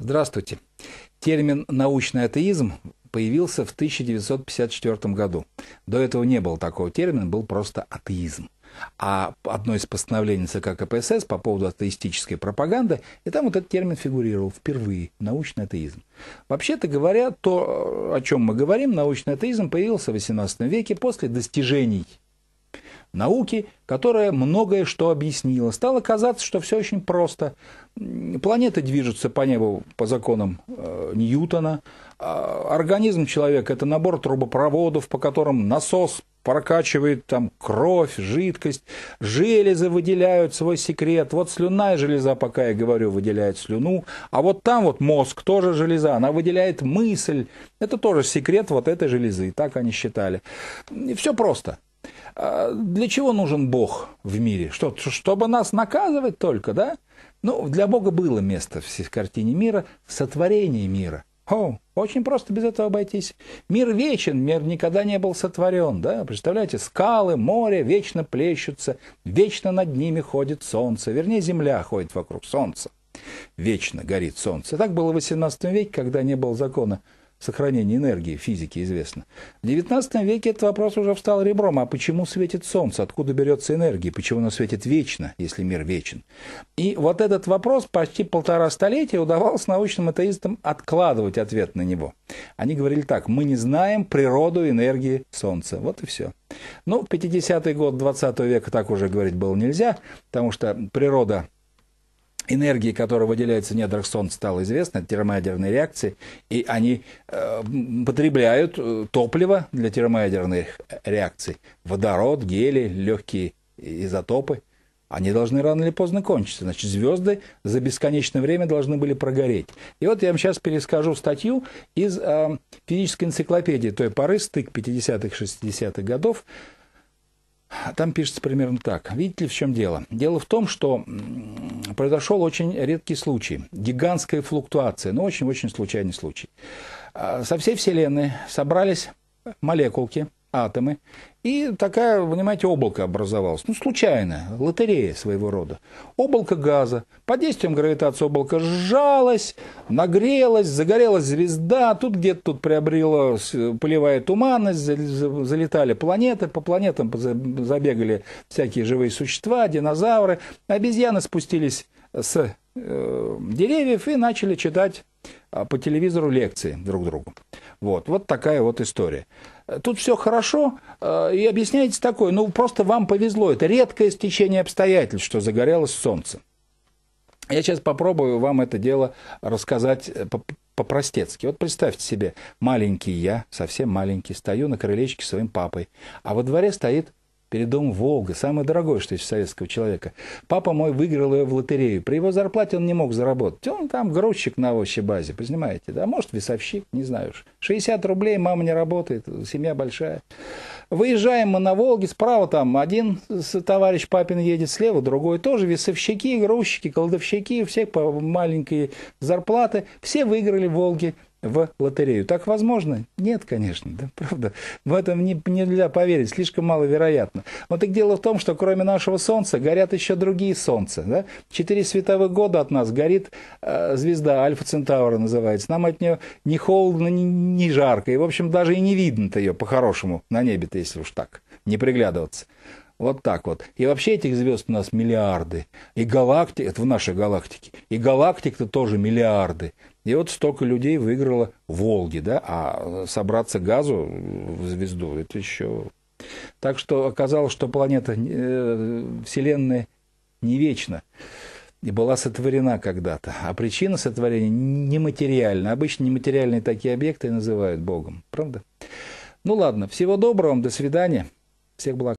Здравствуйте. Термин «научный атеизм» появился в 1954 году. До этого не было такого термина, был просто атеизм. А одно из постановлений ЦК КПСС по поводу атеистической пропаганды, и там вот этот термин фигурировал впервые – научный атеизм. Вообще-то говоря, то, о чем мы говорим, научный атеизм появился в XVIII веке после достижений – науки, которая многое что объяснила. Стало казаться, что все очень просто. Планеты движутся по небу по законам э, Ньютона. А, организм человека – это набор трубопроводов, по которым насос прокачивает там кровь, жидкость, железы выделяют свой секрет. Вот слюнная железа, пока я говорю, выделяет слюну, а вот там вот мозг тоже железа, она выделяет мысль. Это тоже секрет вот этой железы, так они считали. И все просто. А для чего нужен Бог в мире? Что, чтобы нас наказывать только, да? Ну, для Бога было место в картине мира, сотворении мира. О, очень просто без этого обойтись. Мир вечен, мир никогда не был сотворен. Да? Представляете, скалы, море вечно плещутся, вечно над ними ходит солнце. Вернее, земля ходит вокруг солнца. Вечно горит солнце. Так было в XVIII веке, когда не было закона сохранение энергии, физики известно. В XIX веке этот вопрос уже встал ребром, а почему светит солнце, откуда берется энергия, почему оно светит вечно, если мир вечен. И вот этот вопрос почти полтора столетия удавалось научным атеистам откладывать ответ на него. Они говорили так, мы не знаем природу энергии солнца, вот и все. Ну, в 50-й год 20 века так уже говорить было нельзя, потому что природа энергии, которая выделяется в недрах Солнца, стало известно, это термоядерные реакции, и они э, потребляют э, топливо для термоядерных реакций. Водород, гели, легкие изотопы. Они должны рано или поздно кончиться. Значит, звезды за бесконечное время должны были прогореть. И вот я вам сейчас перескажу статью из э, физической энциклопедии той поры, стык 50-х, 60-х годов. Там пишется примерно так. Видите ли, в чем дело? Дело в том, что произошел очень редкий случай, гигантская флуктуация, но очень-очень случайный случай. А, со всей Вселенной собрались молекулки, атомы. И такая, понимаете, облако образовалось. Ну, случайно, лотерея своего рода. Облако газа. Под действием гравитации облако сжалось, нагрелось, загорелась звезда. Тут где-то тут приобрела полевая туманность, залетали планеты. По планетам забегали всякие живые существа, динозавры. Обезьяны спустились с э, деревьев и начали читать а, по телевизору лекции друг другу. Вот, вот такая вот история. Тут все хорошо, а, и объясняете такое, ну просто вам повезло, это редкое стечение обстоятельств, что загорелось солнце. Я сейчас попробую вам это дело рассказать э, по-простецки. Вот представьте себе, маленький я, совсем маленький, стою на крылечке своим папой, а во дворе стоит перед домом Волга, самое дорогое, что есть у советского человека. Папа мой выиграл ее в лотерею. При его зарплате он не мог заработать. Он там грузчик на овощебазе, понимаете, да, может, весовщик, не знаю уж. 60 рублей, мама не работает, семья большая. Выезжаем мы на Волге, справа там один товарищ папин едет, слева другой тоже, весовщики, грузчики, колдовщики, все по маленькой зарплаты, все выиграли Волги в лотерею. Так возможно? Нет, конечно, да, правда. В этом не, нельзя поверить, слишком маловероятно. Но так дело в том, что кроме нашего Солнца горят еще другие Солнца. Да? Четыре световых года от нас горит э, звезда Альфа Центавра называется. Нам от нее не холодно, не, не жарко. И, в общем, даже и не видно-то ее по-хорошему на небе-то, если уж так, не приглядываться. Вот так вот. И вообще этих звезд у нас миллиарды. И галактики это в нашей галактике. И галактик-то тоже миллиарды. И вот столько людей выиграло Волги, да, а собраться газу в звезду, это еще... Так что оказалось, что планета э, Вселенная не вечна и была сотворена когда-то. А причина сотворения нематериальна. Обычно нематериальные такие объекты называют Богом. Правда? Ну ладно, всего доброго вам, до свидания. Всех благ.